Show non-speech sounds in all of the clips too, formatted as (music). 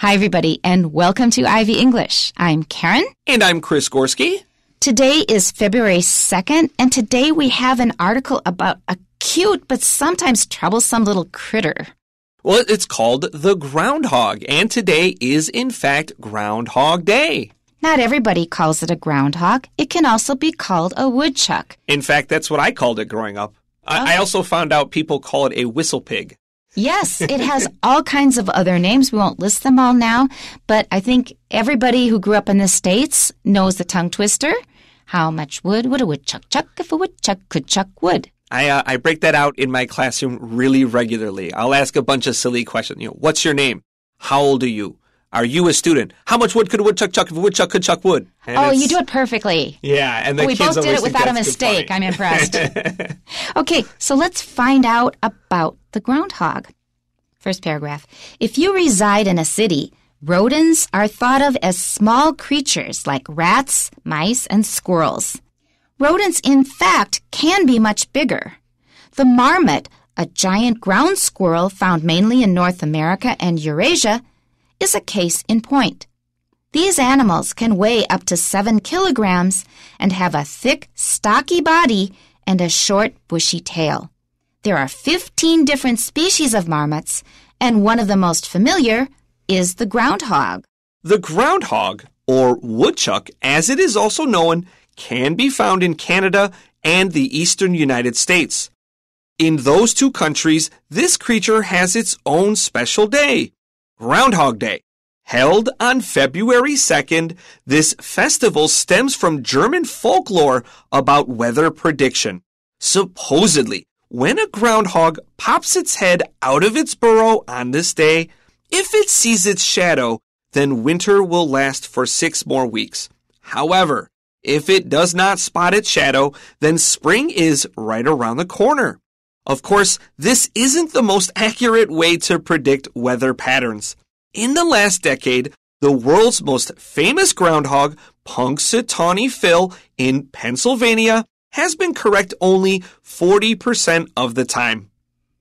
Hi, everybody, and welcome to Ivy English. I'm Karen. And I'm Chris Gorski. Today is February 2nd, and today we have an article about a cute but sometimes troublesome little critter. Well, it's called the groundhog, and today is, in fact, Groundhog Day. Not everybody calls it a groundhog. It can also be called a woodchuck. In fact, that's what I called it growing up. Oh. I also found out people call it a whistle pig. Yes, it has (laughs) all kinds of other names. We won't list them all now, but I think everybody who grew up in the States knows the tongue twister. How much wood would a woodchuck chuck if a woodchuck could chuck wood? I, uh, I break that out in my classroom really regularly. I'll ask a bunch of silly questions. You know, what's your name? How old are you? are you a student? How much wood could a woodchuck chuck if a woodchuck could chuck wood? And oh, you do it perfectly. Yeah, and the we both did it without a mistake. I'm impressed. (laughs) okay, so let's find out about the groundhog. First paragraph. If you reside in a city, rodents are thought of as small creatures like rats, mice, and squirrels. Rodents, in fact, can be much bigger. The marmot, a giant ground squirrel found mainly in North America and Eurasia, is a case in point. These animals can weigh up to 7 kilograms and have a thick, stocky body and a short, bushy tail. There are 15 different species of marmots, and one of the most familiar is the groundhog. The groundhog, or woodchuck as it is also known, can be found in Canada and the eastern United States. In those two countries, this creature has its own special day. Groundhog Day. Held on February 2nd, this festival stems from German folklore about weather prediction. Supposedly, when a groundhog pops its head out of its burrow on this day, if it sees its shadow, then winter will last for six more weeks. However, if it does not spot its shadow, then spring is right around the corner. Of course, this isn't the most accurate way to predict weather patterns. In the last decade, the world's most famous groundhog, Punxsutawney Phil, in Pennsylvania, has been correct only 40% of the time.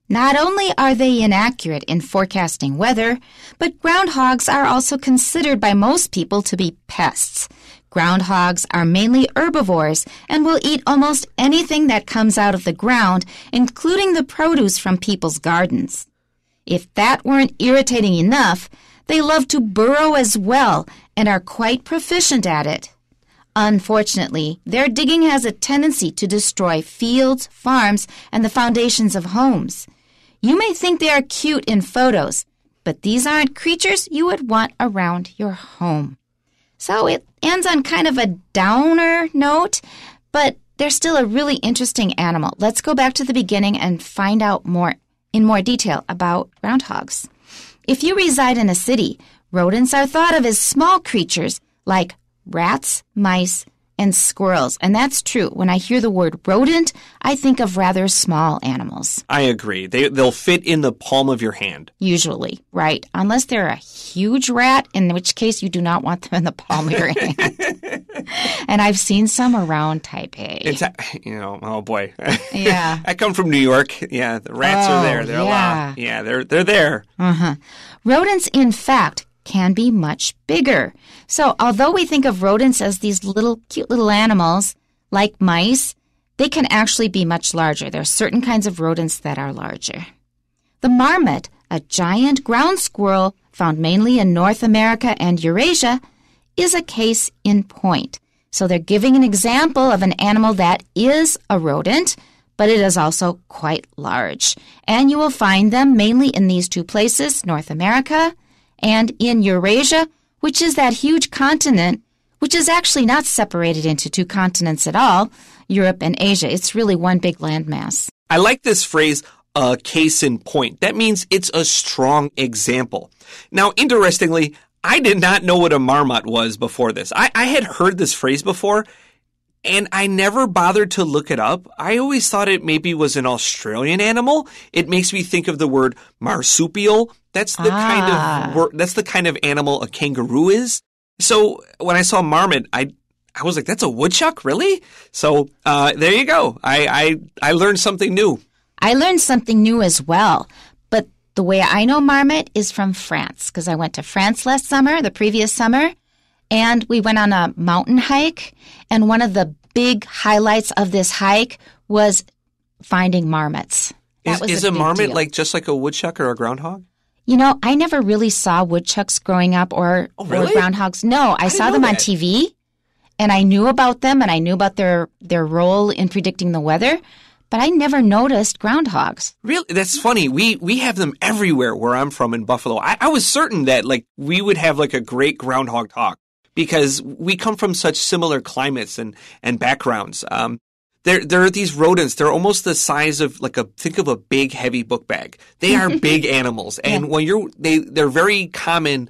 Not only are they inaccurate in forecasting weather, but groundhogs are also considered by most people to be pests. Groundhogs are mainly herbivores and will eat almost anything that comes out of the ground, including the produce from people's gardens. If that weren't irritating enough, they love to burrow as well and are quite proficient at it. Unfortunately, their digging has a tendency to destroy fields, farms, and the foundations of homes. You may think they are cute in photos, but these aren't creatures you would want around your home. So it ends on kind of a downer note, but they're still a really interesting animal. Let's go back to the beginning and find out more in more detail about groundhogs. If you reside in a city, rodents are thought of as small creatures like rats, mice, and squirrels. And that's true. When I hear the word rodent, I think of rather small animals. I agree. They, they'll fit in the palm of your hand. Usually, right. Unless they're a huge rat, in which case you do not want them in the palm of your hand. (laughs) and I've seen some around Taipei. It's, you know, oh boy. Yeah. (laughs) I come from New York. Yeah, the rats oh, are there. They're yeah. lot. Yeah, they're, they're there. Uh-huh. Rodents, in fact, can be much bigger. So, although we think of rodents as these little cute little animals like mice, they can actually be much larger. There are certain kinds of rodents that are larger. The marmot, a giant ground squirrel found mainly in North America and Eurasia, is a case in point. So they're giving an example of an animal that is a rodent, but it is also quite large. And you will find them mainly in these two places, North America and in Eurasia, which is that huge continent, which is actually not separated into two continents at all Europe and Asia. It's really one big landmass. I like this phrase, a case in point. That means it's a strong example. Now, interestingly, I did not know what a marmot was before this. I, I had heard this phrase before, and I never bothered to look it up. I always thought it maybe was an Australian animal. It makes me think of the word marsupial. That's the ah. kind of ah. wor- that's the kind of animal a kangaroo is. So when I saw marmot, I I was like, "That's a woodchuck, really?" So uh, there you go. I, I I learned something new. I learned something new as well. But the way I know marmot is from France because I went to France last summer, the previous summer. And we went on a mountain hike. And one of the big highlights of this hike was finding marmots. That is, is a, a marmot deal. like just like a woodchuck or a groundhog? You know, I never really saw woodchucks growing up or, oh, really? or groundhogs. No, I, I saw them that. on TV and I knew about them and I knew about their their role in predicting the weather, but I never noticed groundhogs. Really? That's funny. We we have them everywhere where I'm from in Buffalo. I, I was certain that like we would have like a great groundhog talk because we come from such similar climates and, and backgrounds. Um, there, there are these rodents. They're almost the size of like a think of a big heavy book bag. They are (laughs) big animals, and yeah. when you're they, they're very common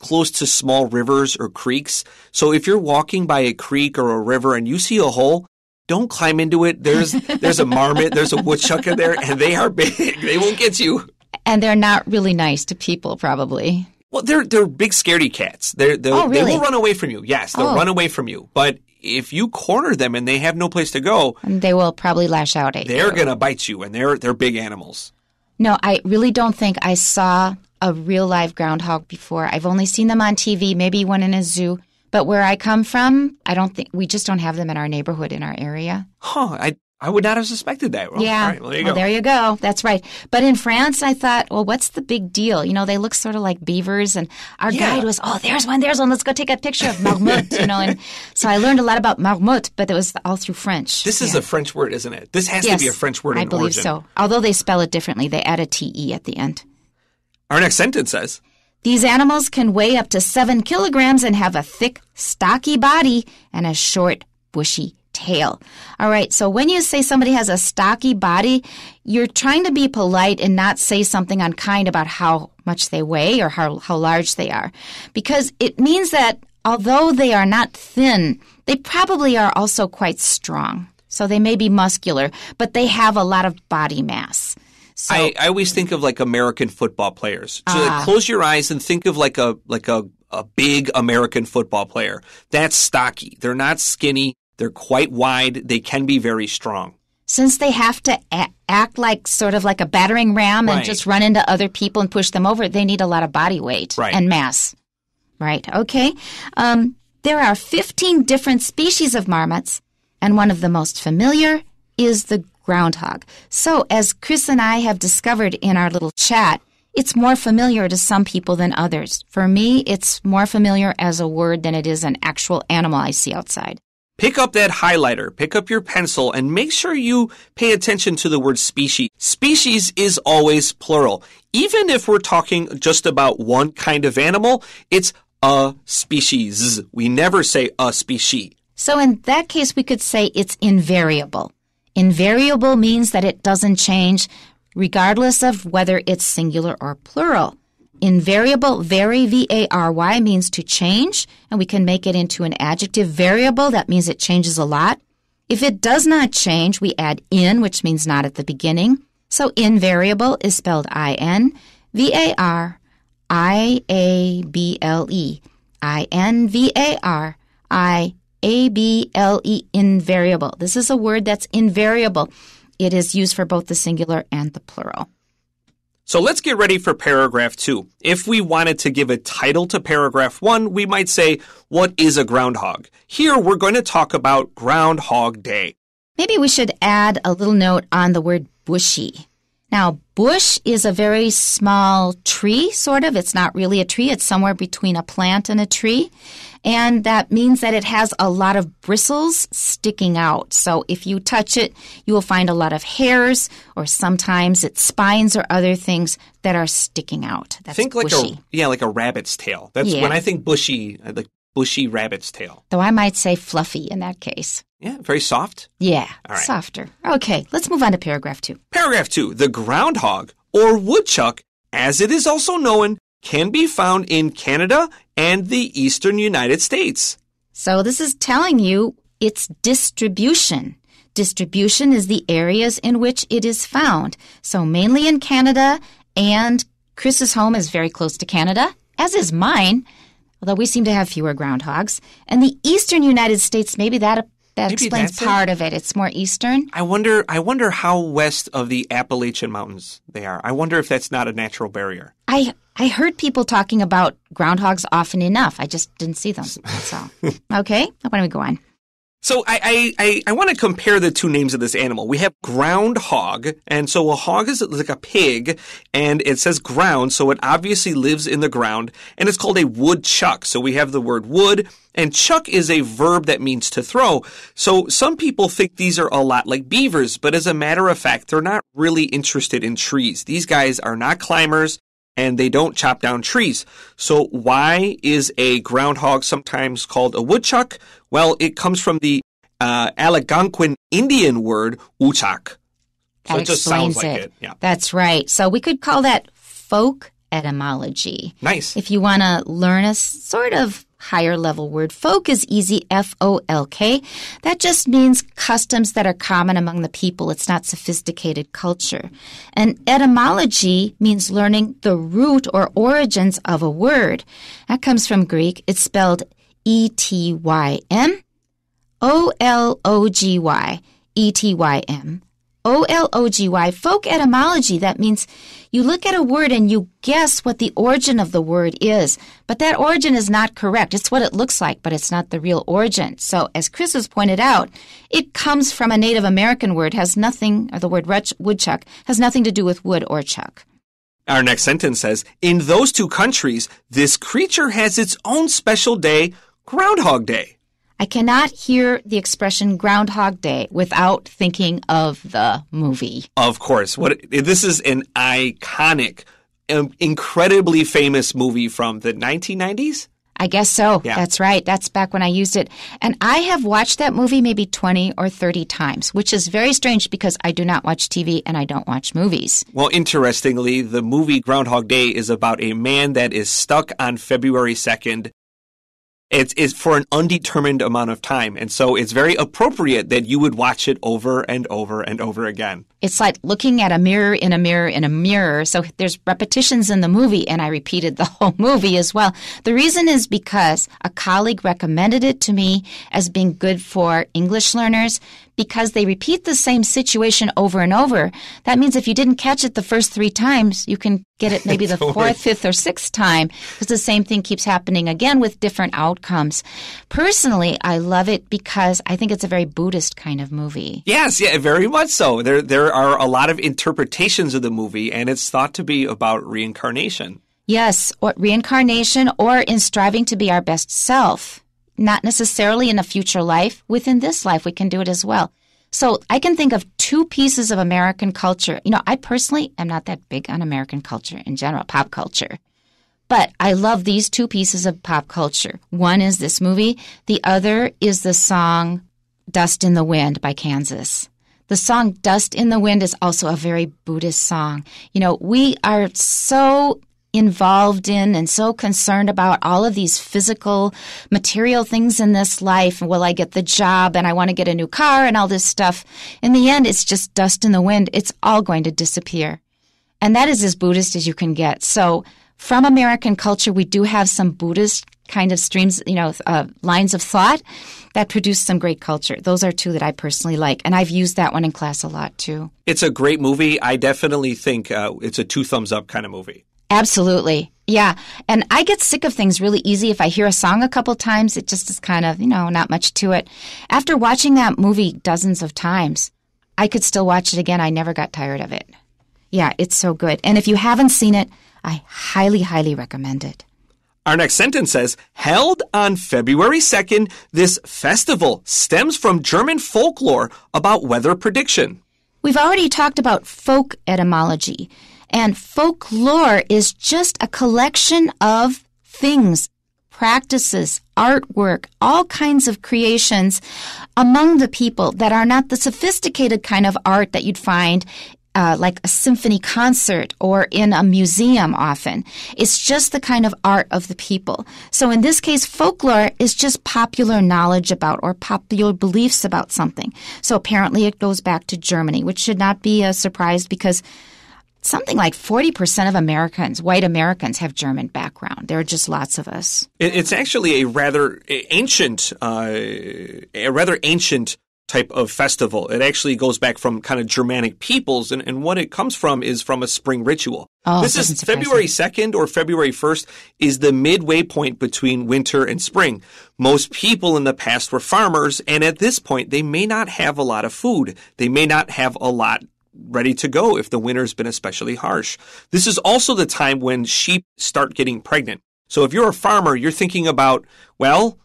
close to small rivers or creeks. So if you're walking by a creek or a river and you see a hole, don't climb into it. There's there's a marmot, there's a woodchuck in there, and they are big. (laughs) They won't get you. And they're not really nice to people, probably. Well, they're they're big scaredy cats. They're, they're oh, really? they will run away from you. Yes, they'll oh. run away from you. But if you corner them and they have no place to go, and they will probably lash out at they're you. They're gonna bite you, and they're they're big animals. No, I really don't think I saw a real live groundhog before. I've only seen them on TV, maybe one in a zoo. But where I come from, I don't think we just don't have them in our neighborhood in our area. Huh? I I would not have suspected that. Well, yeah. well, there, you well there, you go. That's right. But in France, I thought, well, what's the big deal? You know, they look sort of like beavers. And our yeah. guide was, oh, there's one, there's one. Let's go take a picture of marmot, you know. And so I learned a lot about marmot, but it was all through French. This is yeah. a French word, isn't it? This has yes, to be a French word I believe origin. so. Although they spell it differently, they add a T-E at the end. Our next sentence says, these animals can weigh up to seven kilograms and have a thick, stocky body and a short, bushy tail. All right, so when you say somebody has a stocky body, you're trying to be polite and not say something unkind about how much they weigh or how, how large they are, because it means that although they are not thin, they probably are also quite strong. So they may be muscular, but they have a lot of body mass. So, I, I always think of like American football players. So uh, close your eyes and think of like a like a a big American football player. That's stocky. They're not skinny. They're quite wide, they can be very strong. Since they have to act like sort of like a battering ram right. and just run into other people and push them over, they need a lot of body weight right. and mass. Right, okay. Um, there are 15 different species of marmots, and one of the most familiar is the groundhog. So, as Chris and I have discovered in our little chat, it's more familiar to some people than others. For me, it's more familiar as a word than it is an actual animal I see outside. Pick up that highlighter, pick up your pencil, and make sure you pay attention to the word species. Species is always plural. Even if we're talking just about one kind of animal, it's a species. We never say a species. So in that case, we could say it's invariable. Invariable means that it doesn't change regardless of whether it's singular or plural. Invariable, vary, V-A-R-Y means to change, and we can make it into an adjective. Variable, that means it changes a lot. If it does not change, we add in, which means not at the beginning. So invariable is spelled I-N, V-A-R, I-A-B-L-E, I-N-V-A-R, I-A-B-L-E, invariable. This is a word that's invariable. It is used for both the singular and the plural. So let's get ready for paragraph two. If we wanted to give a title to paragraph one, we might say, What is a groundhog? Here we're going to talk about Groundhog Day. Maybe we should add a little note on the word bushy. Now, bush is a very small tree, sort of. It's not really a tree. It's somewhere between a plant and a tree. And that means that it has a lot of bristles sticking out. So if you touch it, you will find a lot of hairs or sometimes its spines or other things that are sticking out. That's think bushy. like a yeah, like a rabbit's tail. That's yeah. when I think bushy, like bushy rabbit's tail. Though I might say fluffy in that case. Yeah, very soft? Yeah, softer. Okay, let's move on to paragraph two. Paragraph two The groundhog, or woodchuck, as it is also known, can be found in Canada and the eastern United States. So this is telling you its distribution. Distribution is the areas in which it is found. So mainly in Canada, and Chris's home is very close to Canada, as is mine although we seem to have fewer groundhogs. And the eastern United States, maybe that that Maybe explains part it. of it. It's more eastern. I wonder. I wonder how west of the Appalachian Mountains they are. I wonder if that's not a natural barrier. I I heard people talking about groundhogs often enough. I just didn't see them. So (laughs) okay, why don't we go on? So I I, I, I want to compare the two names of this animal. We have groundhog, and so a hog is like a pig, and it says ground, so it obviously lives in the ground, and it's called a woodchuck. So we have the word wood, and chuck is a verb that means to throw. So some people think these are a lot like beavers, but as a matter of fact, they're not really interested in trees. These guys are not climbers and they don't chop down trees. So why is a groundhog sometimes called a woodchuck? Well, it comes from the uh, Algonquin Indian word uchak. So that it just sounds like it. it. Yeah. That's right. So we could call that folk etymology. Nice. If you want to learn a sort of higher level word. Folk is easy, F O L K. That just means customs that are common among the people. It's not sophisticated culture. And etymology means learning the root or origins of a word. That comes from Greek. It's spelled E T Y M O L O G Y. E T Y M. O-L-O-G-Y, folk etymology. That means you look at a word and you guess what the origin of the word is. But that origin is not correct. It's what it looks like, but it's not the real origin. So as Chris has pointed out, it comes from a Native American word, has nothing, or the word woodchuck, has nothing to do with wood or chuck. Our next sentence says, in those two countries, this creature has its own special day, Groundhog Day. I cannot hear the expression Groundhog Day without thinking of the movie. Of course. What this is an iconic um, incredibly famous movie from the 1990s. I guess so. Yeah. That's right. That's back when I used it. And I have watched that movie maybe 20 or 30 times, which is very strange because I do not watch TV and I don't watch movies. Well, interestingly, the movie Groundhog Day is about a man that is stuck on February 2nd it's, it's for an undetermined amount of time. And so it's very appropriate that you would watch it over and over and over again. It's like looking at a mirror in a mirror in a mirror. So there's repetitions in the movie, and I repeated the (laughs) whole movie as well. The reason is because a colleague recommended it to me as being good for English learners because they repeat the same situation over and over. That means if you didn't catch it the first three times, you can get it maybe (laughs) the fourth, fifth, or sixth time because the same thing keeps happening again with different outcomes. Personally, I love it because I think it's a very Buddhist kind of movie. Yes, yeah, very much so. There, there are a lot of interpretations of the movie, and it's thought to be about reincarnation. Yes, or reincarnation or in striving to be our best self not necessarily in a future life. Within this life, we can do it as well. So I can think of two pieces of American culture. You know, I personally am not that big on American culture in general, pop culture. But I love these two pieces of pop culture. One is this movie, the other is the song Dust in the Wind by Kansas. The song Dust in the Wind is also a very Buddhist song. You know, we are so involved in and so concerned about all of these physical material things in this life will I get the job and I want to get a new car and all this stuff in the end it's just dust in the wind it's all going to disappear and that is as Buddhist as you can get so from American culture we do have some Buddhist kind of streams you know uh, lines of thought that produce some great culture those are two that I personally like and I've used that one in class a lot too it's a great movie I definitely think uh, it's a two thumbs up kind of movie Absolutely. Yeah. And I get sick of things really easy. If I hear a song a couple times, it just is kind of, you know, not much to it. After watching that movie dozens of times, I could still watch it again. I never got tired of it. Yeah, it's so good. And if you haven't seen it, I highly, highly recommend it. Our next sentence says, held on February 2nd, this festival stems from German folklore about weather prediction. We've already talked about folk etymology. And folklore is just a collection of things, practices, artwork, all kinds of creations among the people that are not the sophisticated kind of art that you'd find uh, like a symphony concert or in a museum often. It's just the kind of art of the people. So in this case, folklore is just popular knowledge about or popular beliefs about something. So apparently it goes back to Germany, which should not be a surprise because something like 40% of Americans, white Americans, have German background. There are just lots of us. It's actually a rather ancient, uh, a rather ancient type of festival. It actually goes back from kind of Germanic peoples, and, and what it comes from is from a spring ritual. Oh, this is February 2nd or February 1st is the midway point between winter and spring. Most people in the past were farmers, and at this point, they may not have a lot of food. They may not have a lot ready to go if the winter's been especially harsh. This is also the time when sheep start getting pregnant. So if you're a farmer, you're thinking about, well,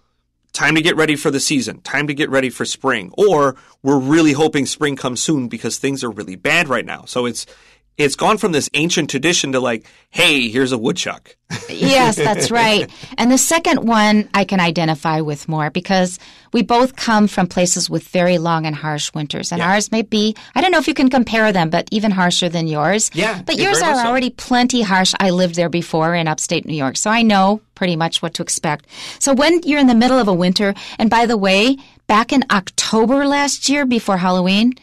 time to get ready for the season, time to get ready for spring, or we're really hoping spring comes soon because things are really bad right now. So it's it's gone from this ancient tradition to like, hey, here's a woodchuck. yes, (laughs) that's right. And the second one I can identify with more because we both come from places with very long and harsh winters. And yeah. ours may be, I don't know if you can compare them, but even harsher than yours. Yeah. But yours are so. already plenty harsh. I lived there before in upstate New York, so I know pretty much what to expect. So when you're in the middle of a winter, and by the way, back in October last year before Halloween,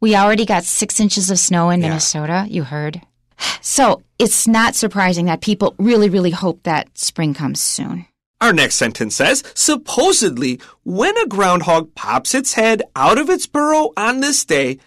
we already got six inches of snow in yeah. Minnesota, you heard. (sighs) So it's not surprising that people really, really hope that spring comes soon. Our next sentence says, supposedly, when a groundhog pops its head out of its burrow on this day,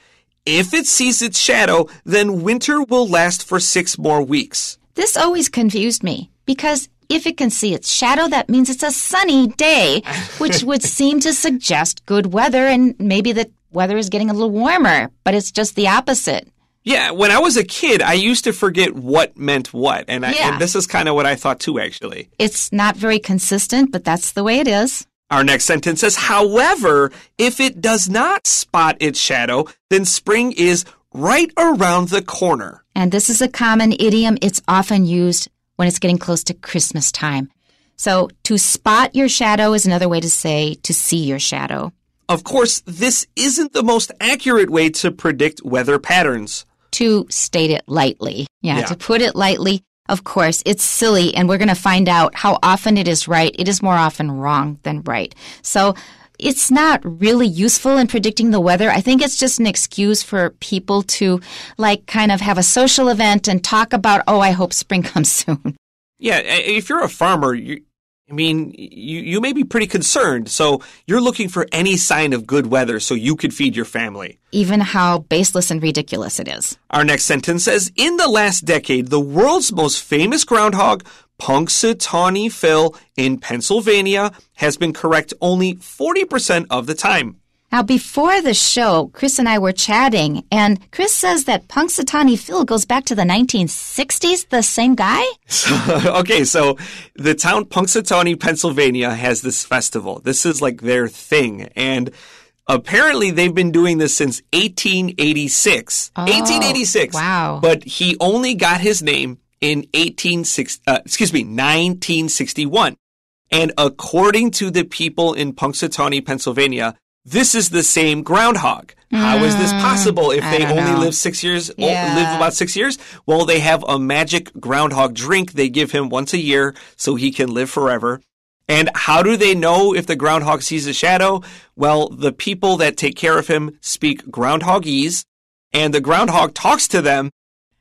if it sees its shadow, then winter will last for six more weeks. This always confused me because if it can see its shadow, that means it's a sunny day, which (laughs) would seem to suggest good weather and maybe the weather is getting a little warmer, but it's just the opposite. Yeah, when I was a kid, I used to forget what meant what. And, I, yeah. and this is kind of what I thought too, actually. It's not very consistent, but that's the way it is. Our next sentence says, however, if it does not spot its shadow, then spring is right around the corner. And this is a common idiom. It's often used when it's getting close to Christmas time. So, to spot your shadow is another way to say to see your shadow. Of course, this isn't the most accurate way to predict weather patterns. To state it lightly. Yeah, yeah. to put it lightly, of course, it's silly, and we're going to find out how often it is right. It is more often wrong than right. So, it's not really useful in predicting the weather. I think it's just an excuse for people to like kind of have a social event and talk about, oh, I hope spring (laughs) comes soon. Yeah, if you're a farmer, you, I mean, you, you may be pretty concerned, so you're looking for any sign of good weather so you could feed your family. Even how baseless and ridiculous it is. Our next sentence says In the last decade, the world's most famous groundhog, Punxsutawney Phil, in Pennsylvania, has been correct only 40% of the time. Now, before the show, Chris and I were chatting, and Chris says that Punxsutawney Phil goes back to the 1960s, the same guy? (laughs) okay, so the town Punxsutawney, Pennsylvania has this festival. This is like their thing. And apparently they've been doing this since 1886. Oh, 1886. Wow. But he only got his name in 1860, uh, excuse me, 1961. And according to the people in Punxsutawney, Pennsylvania, this is the same groundhog. How is this hmm. possible if I they only know. live six years, yeah. live about six years? Well, they have a magic groundhog drink they give him once a year so he can live forever. And how do they know if the groundhog sees a shadow? Well, the people that take care of him speak groundhogese and the groundhog talks to them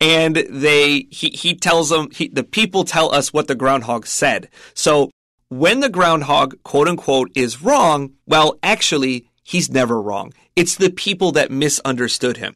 and they, he, he tells them, he, the people tell us what the groundhog said. So when the groundhog, quote unquote, is wrong, well, actually, he's never wrong. It's the people that misunderstood him.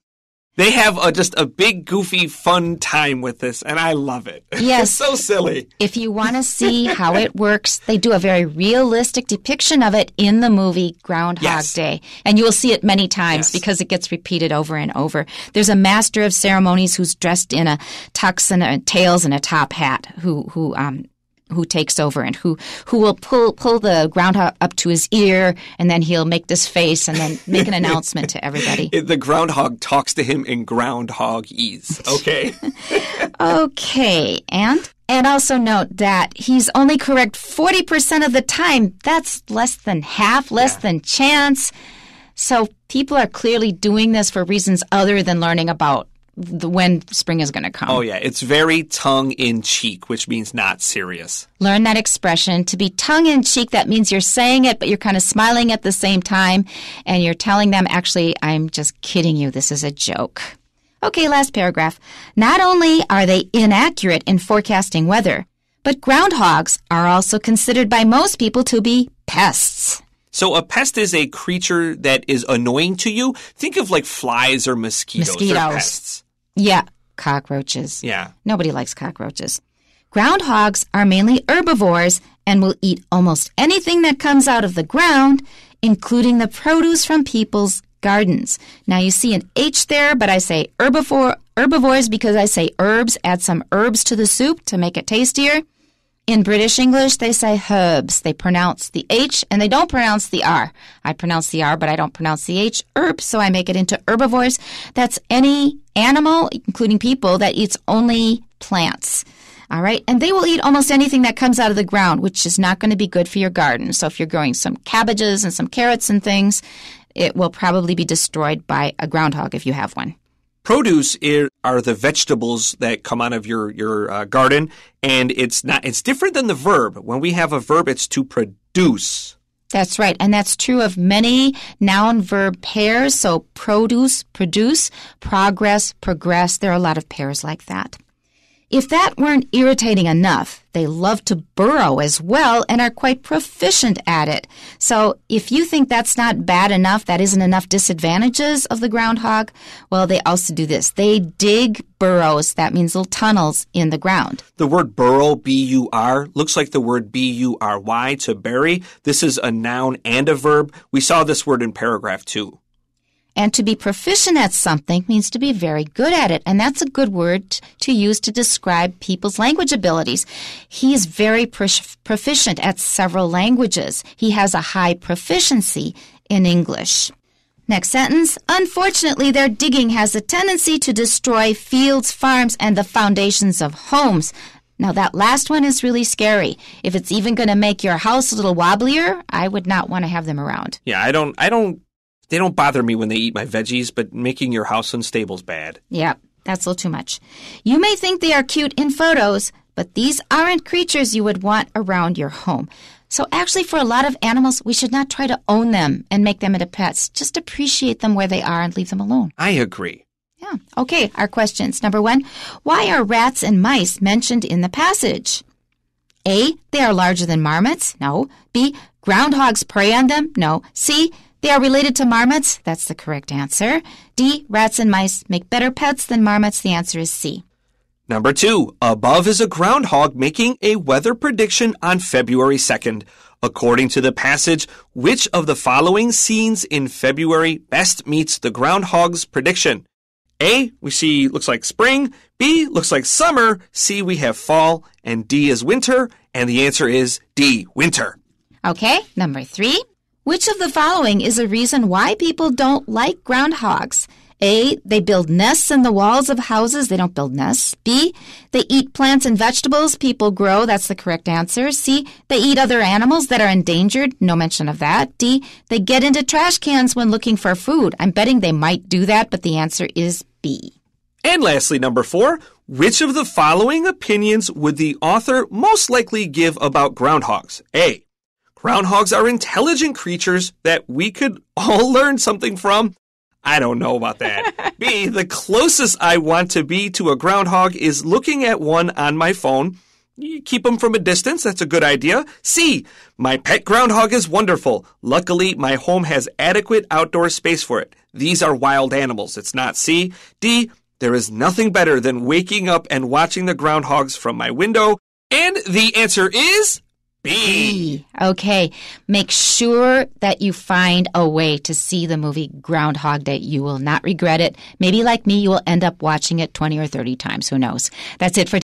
They have a, just a big, goofy, fun time with this, and I love it. (laughs) Yes. it's so silly. If you want to see how it works, they do a very realistic depiction of it in the movie Groundhog yes. Day. And you will see it many times yes. because it gets repeated over and over. There's a master of ceremonies who's dressed in a tux and a, tails and a top hat who, who um, who takes over and who who will pull pull the groundhog up to his ear and then he'll make this face and then make an announcement to everybody. (laughs) The groundhog talks to him in groundhogese. Okay. (laughs) okay, and and also note that he's only correct 40% of the time. That's less than half, less yeah. than chance. So people are clearly doing this for reasons other than learning about the, when spring is going to come. Oh, yeah. It's very tongue in cheek, which means not serious. Learn that expression to be tongue in cheek. That means you're saying it, but you're kind of smiling at the same time. And you're telling them, actually, I'm just kidding you. This is a joke. Okay, last paragraph. Not only are they inaccurate in forecasting weather, but groundhogs are also considered by most people to be pests. So a pest is a creature that is annoying to you. Think of like flies or mosquitoes. Mosquitoes. Yeah, cockroaches. Yeah. Nobody likes cockroaches. Groundhogs are mainly herbivores and will eat almost anything that comes out of the ground, including the produce from people's gardens. Now you see an H there, but I say herbivore, herbivores because I say herbs, add some herbs to the soup to make it tastier. In British English, they say herbs. They pronounce the H and they don't pronounce the R. I pronounce the R, but I don't pronounce the H. Herbs, so I make it into herbivores. That's any animal, including people, that eats only plants. All right. And they will eat almost anything that comes out of the ground, which is not going to be good for your garden. So if you're growing some cabbages and some carrots and things, it will probably be destroyed by a groundhog if you have one. Produce is, are the vegetables that come out of your your uh, garden, and it's not it's different than the verb. When we have a verb, it's to produce. That's right. And that's true of many noun verb pairs. So produce, produce, progress, progress. There are a lot of pairs like that. If that weren't irritating enough, they love to burrow as well and are quite proficient at it. So if you think that's not bad enough, that isn't enough disadvantages of the groundhog, well, they also do this. They dig burrows. That means little tunnels in the ground. The word burrow, B-U-R, looks like the word B-U-R-Y, to bury. This is a noun and a verb. We saw this word in paragraph two. And to be proficient at something means to be very good at it. And that's a good word to use to describe people's language abilities. He is very proficient at several languages. He has a high proficiency in English. Next sentence. Unfortunately, their digging has a tendency to destroy fields, farms, and the foundations of homes. Now, that last one is really scary. If it's even going to make your house a little wobblier, I would not want to have them around. Yeah, I don't, I don't they don't bother me when they eat my veggies, but making your house is bad. Yep, that's a little too much. You may think they are cute in photos, but these aren't creatures you would want around your home. So, actually, for a lot of animals, we should not try to own them and make them into pets. Just appreciate them where they are and leave them alone. I agree. Yeah. Okay, our questions. Number one Why are rats and mice mentioned in the passage? A. They are larger than marmots? No. B. Groundhogs prey on them? No. C. They are related to marmots. That's the correct answer. D. Rats and mice make better pets than marmots. The answer is C. Number two, above is a groundhog making a weather prediction on February 2nd. According to the passage, which of the following scenes in February best meets the groundhog's prediction? A, we see looks like spring. B, looks like summer. C, we have fall. And D is winter. And the answer is D, winter. Okay, number three. Which of the following is a reason why people don't like groundhogs? A. They build nests in the walls of houses. They don't build nests. B. They eat plants and vegetables people grow. That's the correct answer. C. They eat other animals that are endangered. No mention of that. D. They get into trash cans when looking for food. I'm betting they might do that, but the answer is B. And lastly, number four, which of the following opinions would the author most likely give about groundhogs? A. Groundhogs are intelligent creatures that we could all (laughs) learn something from. I don't know about that. B, (laughs) the closest I want to be to a groundhog is looking at one on my phone. You keep them from a distance, that's a good idea. C, my pet groundhog is wonderful. Luckily, my home has adequate outdoor space for it. These are wild animals. It's not C. D, there is nothing better than waking up and watching the groundhogs from my window. And the answer is B. Okay. Make sure that you find a way to see the movie Groundhog Day. You will not regret it. Maybe like me, you will end up watching it 20 or 30 times. Who knows? That's it for